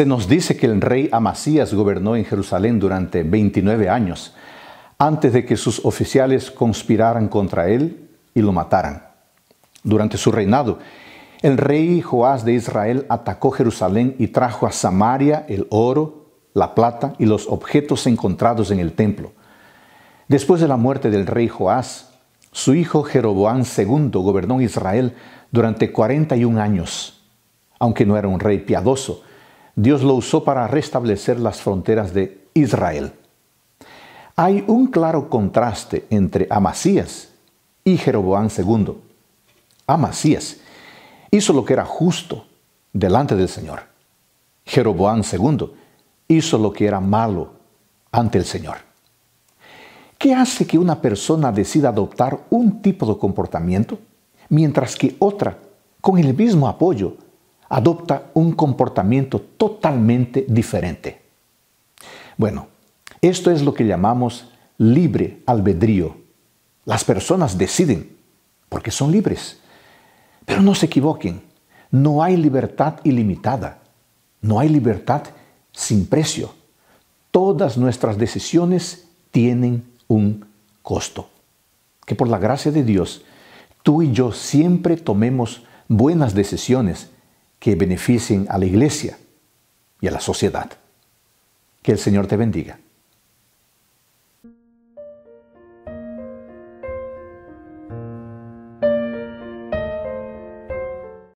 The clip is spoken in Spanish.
Se nos dice que el rey Amasías gobernó en Jerusalén durante 29 años, antes de que sus oficiales conspiraran contra él y lo mataran. Durante su reinado, el rey Joás de Israel atacó Jerusalén y trajo a Samaria el oro, la plata y los objetos encontrados en el templo. Después de la muerte del rey Joás, su hijo Jeroboán II gobernó en Israel durante 41 años. Aunque no era un rey piadoso, Dios lo usó para restablecer las fronteras de Israel. Hay un claro contraste entre Amasías y Jeroboán II. Amasías hizo lo que era justo delante del Señor. Jeroboán II hizo lo que era malo ante el Señor. ¿Qué hace que una persona decida adoptar un tipo de comportamiento mientras que otra, con el mismo apoyo, adopta un comportamiento totalmente diferente. Bueno, esto es lo que llamamos libre albedrío. Las personas deciden porque son libres. Pero no se equivoquen, no hay libertad ilimitada, no hay libertad sin precio. Todas nuestras decisiones tienen un costo. Que por la gracia de Dios, tú y yo siempre tomemos buenas decisiones que beneficien a la iglesia y a la sociedad. Que el Señor te bendiga.